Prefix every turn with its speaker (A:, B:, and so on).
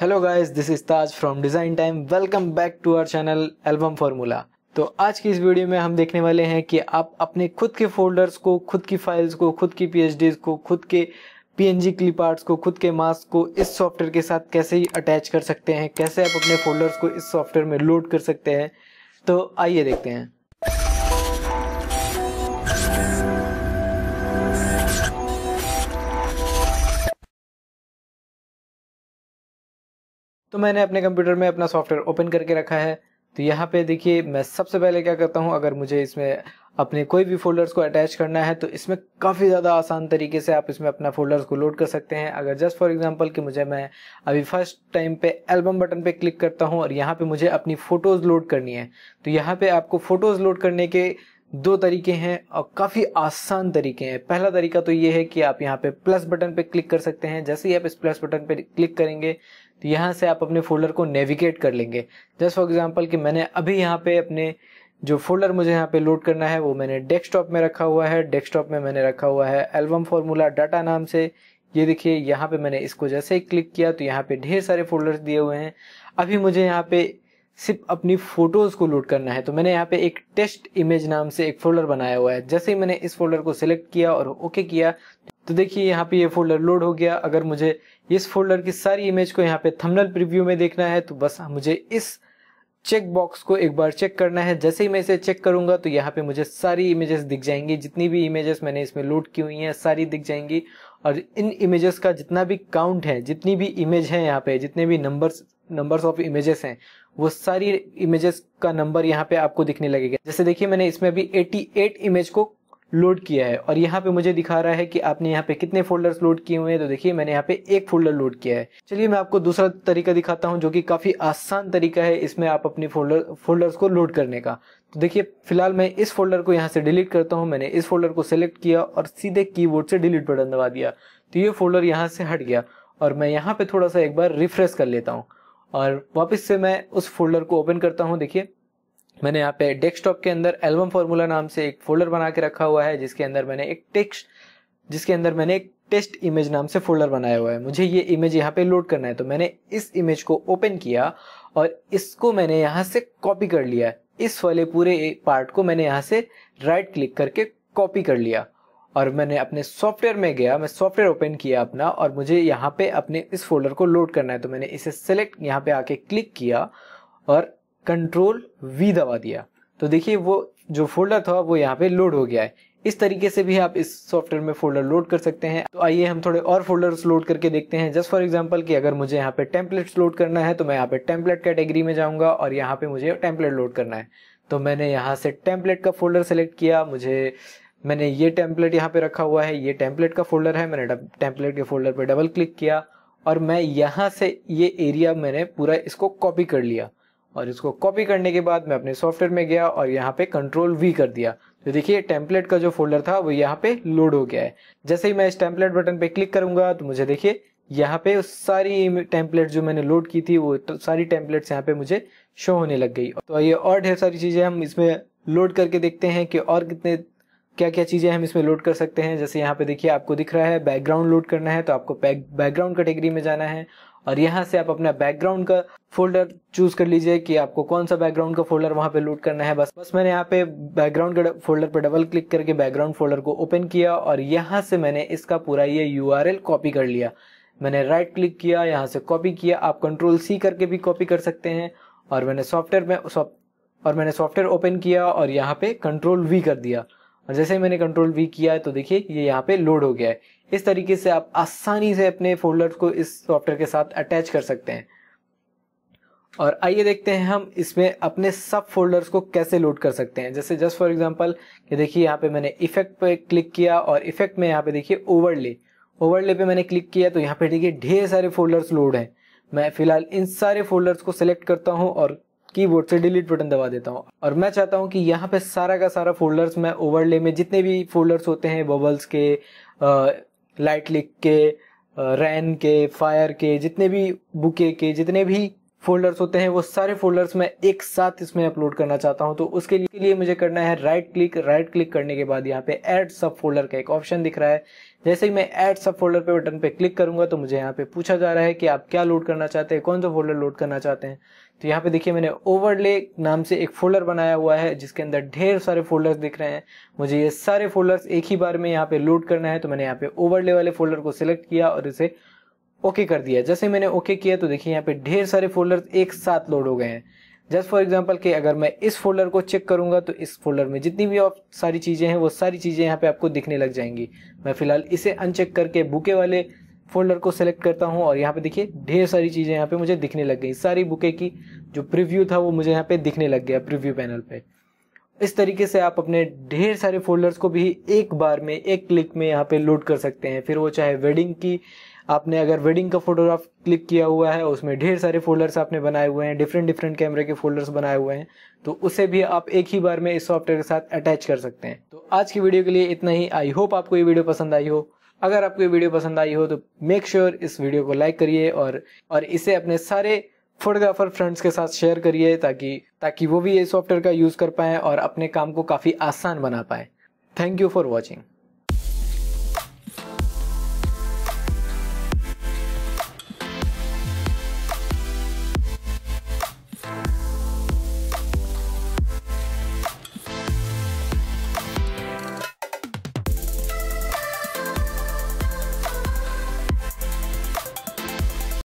A: hello guys this is Taj from design time welcome back to our channel album formula तो आज की इस video में हम देखने वाले हैं कि आप अपने खुद के फोल्डर्स को खुद की फाइल्स को खुद की पी को खुद के पी क्लिप आर्ट्स को खुद के मास्क को इस सॉफ्टवेयर के साथ कैसे अटैच कर सकते हैं कैसे आप अपने फोल्डर्स को इस सॉफ्टवेयर में लोड कर सकते हैं तो आइए देखते हैं तो मैंने अपने कंप्यूटर में अपना सॉफ्टवेयर ओपन करके रखा है तो यहाँ पे देखिए मैं सबसे पहले क्या करता हूँ अगर मुझे इसमें अपने कोई भी फोल्डर्स को अटैच करना है तो इसमें काफ़ी ज़्यादा आसान तरीके से आप इसमें अपना फोल्डर्स को लोड कर सकते हैं अगर जस्ट फॉर एग्जांपल कि मुझे मैं अभी फर्स्ट टाइम पे एल्बम बटन पे क्लिक करता हूँ और यहाँ पे मुझे अपनी फ़ोटोज़ लोड करनी है तो यहाँ पे आपको फ़ोटोज़ लोड करने के दो तरीके हैं और काफ़ी आसान तरीके हैं पहला तरीका तो ये है कि आप यहाँ पे प्लस बटन पे क्लिक कर सकते हैं जैसे ही आप इस प्लस बटन पे क्लिक करेंगे तो यहाँ से आप अपने फोल्डर को नेविगेट कर लेंगे जस्ट फॉर एग्जाम्पल कि मैंने अभी यहाँ पे अपने जो फोल्डर मुझे यहाँ पे लोड करना है वो मैंने डेस्कटॉप में रखा हुआ है डेस्कटॉप में मैंने रखा हुआ है एल्बम फॉर्मूला डाटा नाम से ये देखिए यहाँ पे मैंने इसको जैसे ही क्लिक किया तो यहाँ पे ढेर सारे फोल्डर्स दिए हुए हैं अभी मुझे यहाँ पे सिर्फ अपनी फोटोज़ को लोड करना है तो मैंने यहाँ पे एक टेस्ट इमेज नाम से एक फोल्डर बनाया हुआ है जैसे ही मैंने इस फोल्डर को सिलेक्ट किया और ओके किया तो देखिए यहाँ पे ये फोल्डर लोड हो गया अगर मुझे इस फोल्डर की सारी इमेज को यहाँ पे थंबनेल प्रीव्यू में देखना है तो बस मुझे इस चेक बॉक्स को एक बार चेक करना है जैसे ही मैं इसे चेक करूंगा तो यहाँ पे मुझे सारी इमेजेस दिख जाएंगी जितनी भी इमेजेस मैंने इसमें लोड की हुई हैं सारी दिख जाएंगी और इन इमेजेस का जितना भी काउंट है जितनी भी इमेज है यहाँ पे जितने भी नंबर्स नंबर्स ऑफ इमेजेस हैं वो सारी इमेजेस का नंबर यहाँ पे आपको दिखने लगेगा जैसे देखिए मैंने इसमें अभी 88 इमेज को लोड किया है और यहाँ पे मुझे दिखा रहा है कि आपने यहाँ पे कितने फोल्डर्स लोड किए हुए हैं तो देखिए मैंने यहाँ पे एक फोल्डर लोड किया है चलिए मैं आपको दूसरा तरीका दिखाता हूँ जो कि काफ़ी आसान तरीका है इसमें आप अपने फोल्डर फोल्डर्स को लोड करने का तो देखिए फिलहाल मैं इस फोल्डर को यहाँ से डिलीट करता हूँ मैंने इस फोल्डर को सिलेक्ट किया और सीधे की से डिलीट बटन दबा दिया तो ये फोल्डर यहाँ से हट गया और मैं यहाँ पे थोड़ा सा एक बार रिफ्रेश कर लेता हूँ और वापस से मैं उस फोल्डर को ओपन करता हूँ देखिए मैंने यहाँ पे डेस्कटॉप के अंदर एल्बम फॉर्मूला नाम से एक फोल्डर बना के रखा हुआ है जिसके अंदर मैंने एक टेक्स्ट जिसके अंदर मैंने एक टेस्ट इमेज नाम से फोल्डर बनाया हुआ है मुझे ये इमेज यहाँ पे लोड करना है तो मैंने इस इमेज को ओपन किया और इसको मैंने यहाँ से कॉपी कर लिया इस वाले पूरे पार्ट को मैंने यहाँ से राइट क्लिक करके कॉपी कर लिया और मैंने अपने सॉफ्टवेयर में गया मैं सॉफ्टवेयर ओपन किया अपना और मुझे यहाँ पे अपने इस फोल्डर को लोड करना है तो मैंने इसे सेलेक्ट यहाँ पे आके क्लिक किया और कंट्रोल वी दबा दिया तो देखिए वो जो फोल्डर था वो यहाँ पे लोड हो गया है इस तरीके से भी आप इस सॉफ्टवेयर में फोल्डर लोड कर सकते हैं तो आइए हम थोड़े और फोल्डर्स लोड करके देखते हैं जस्ट फॉर एग्जांपल कि अगर मुझे यहाँ पे टेम्पलेट्स लोड करना है तो मैं यहाँ पे टेम्पलेट कैटेगरी में जाऊँगा और यहाँ पे मुझे टेम्पलेट लोड करना है तो मैंने यहाँ से टेम्पलेट का फोल्डर सेलेक्ट किया मुझे मैंने ये टेम्पलेट यहाँ पे रखा हुआ है ये टेम्पलेट का फोल्डर है मैंने टेम्पलेट के फोल्डर पर डबल क्लिक किया और मैं यहाँ से ये एरिया मैंने पूरा इसको कॉपी कर लिया और इसको कॉपी करने के बाद मैं अपने सॉफ्टवेयर में गया और यहाँ पे कंट्रोल वी कर दिया तो देखिए टेम्पलेट का जो फोल्डर था वो यहाँ पे लोड हो गया है जैसे ही मैं इस टेम्पलेट बटन पे क्लिक करूंगा तो मुझे देखिए यहाँ पे सारी टेम्पलेट जो मैंने लोड की थी वो तो सारी टेम्पलेट यहाँ पे मुझे शो होने लग गई तो ये और ढेर सारी चीज़ें हम इसमें लोड करके देखते हैं कि और कितने क्या क्या चीज़ें हम इसमें लोड कर सकते हैं जैसे यहाँ पे देखिए आपको दिख रहा है बैकग्राउंड लोड करना है तो आपको बैकग्राउंड कैटेगरी में जाना है और यहाँ से आप अपना बैकग्राउंड का फोल्डर चूज कर लीजिए कि आपको कौन सा बैकग्राउंड का फोल्डर वहां पे लोड करना है बस बस मैंने यहाँ पे बैकग्राउंड का फोल्डर पे डबल क्लिक करके बैकग्राउंड फोल्डर को ओपन किया और यहाँ से मैंने इसका पूरा ये यू कॉपी कर लिया मैंने राइट क्लिक किया यहाँ से कॉपी किया आप कंट्रोल सी करके भी कॉपी कर सकते हैं और मैंने सॉफ्टवेयर में और मैंने सॉफ्टवेयर ओपन किया और यहाँ पे कंट्रोल वी कर दिया और जैसे ही मैंने कंट्रोल वी किया है तो देखिए ये यहाँ पे लोड हो गया है इस तरीके से आप आसानी से अपने फोल्डर को इस सॉफ्टवेयर के साथ अटैच कर सकते हैं और आइए देखते हैं हम इसमें अपने सब फोल्डर्स को कैसे लोड कर सकते हैं जैसे जस्ट फॉर एग्जांपल ये देखिए यहाँ पे मैंने इफेक्ट पे क्लिक किया और इफेक्ट में यहाँ पे देखिए ओवरले ओवरले पे मैंने क्लिक किया तो यहाँ पे देखिए ढेर सारे फोल्डर्स लोड हैं मैं फिलहाल इन सारे फोल्डर्स को सिलेक्ट करता हूँ और की से डिलीट बटन दबा देता हूँ और मैं चाहता हूँ कि यहाँ पे सारा का सारा फोल्डर्स मैं ओवरले में जितने भी फोल्डर्स होते हैं बबल्स के लाइट लिक के रैन के फायर के जितने भी बुके के जितने भी फोल्डर्स होते हैं वो सारे फोल्डर्स मैं एक साथ इसमें अपलोड करना चाहता हूं तो उसके लिए मुझे करना है राइट क्लिक राइट क्लिक करने के बाद यहाँ पे ऐड सब फोल्डर का एक ऑप्शन दिख रहा है जैसे ही मैं ऐड सब फोल्डर पे बटन पे क्लिक करूंगा तो मुझे यहाँ पे पूछा जा रहा है कि आप क्या लोड करना चाहते हैं कौन सा फोल्डर लोड करना चाहते हैं तो यहाँ पे देखिए मैंने ओवरले नाम से एक फोल्डर बनाया हुआ है जिसके अंदर ढेर सारे फोल्डर्स दिख रहे हैं मुझे ये सारे फोल्डर्स एक ही बार में यहाँ पे लोड करना है तो मैंने यहाँ पे ओवरले वाले फोल्डर को सिलेक्ट किया और इसे ओके कर दिया जैसे मैंने ओके किया तो देखिए यहाँ पे ढेर सारे फोल्डर्स एक साथ लोड हो गए हैं जस्ट फॉर एग्जाम्पल कि अगर मैं इस फोल्डर को चेक करूंगा तो इस फोल्डर में जितनी भी आप सारी चीज़ें हैं वो सारी चीज़ें यहाँ पे आपको दिखने लग जाएंगी मैं फिलहाल इसे अनचेक करके बुके वाले फोल्डर को सेलेक्ट करता हूँ और यहाँ पे देखिए ढेर सारी चीज़ें यहाँ पे मुझे दिखने लग गई सारी बुकें की जो प्रीव्यू था वो मुझे यहाँ पे दिखने लग गया प्रीव्यू पैनल पे इस तरीके से आप अपने ढेर सारे फोल्डर्स को भी एक बार में एक क्लिक में यहाँ पे लोड कर सकते हैं फिर वो चाहे वेडिंग की आपने अगर वेडिंग का फोटोग्राफ क्लिक किया हुआ है उसमें ढेर सारे फोल्डर्स आपने बनाए हुए हैं डिफरेंट डिफरेंट कैमरे के फोल्डर्स बनाए हुए हैं तो उसे भी आप एक ही बार में इस सॉफ्टवेयर के साथ अटैच कर सकते हैं तो आज की वीडियो के लिए इतना ही आई होप आपको ये वीडियो पसंद आई हो अगर आपको वीडियो पसंद आई हो तो मेक श्योर sure इस वीडियो को लाइक करिए और और इसे अपने सारे फोटोग्राफर फ्रेंड्स के साथ शेयर करिए ताकि ताकि वो भी ये सॉफ्टवेयर का यूज़ कर पाएँ और अपने काम को काफ़ी आसान बना पाएँ थैंक यू फॉर वॉचिंग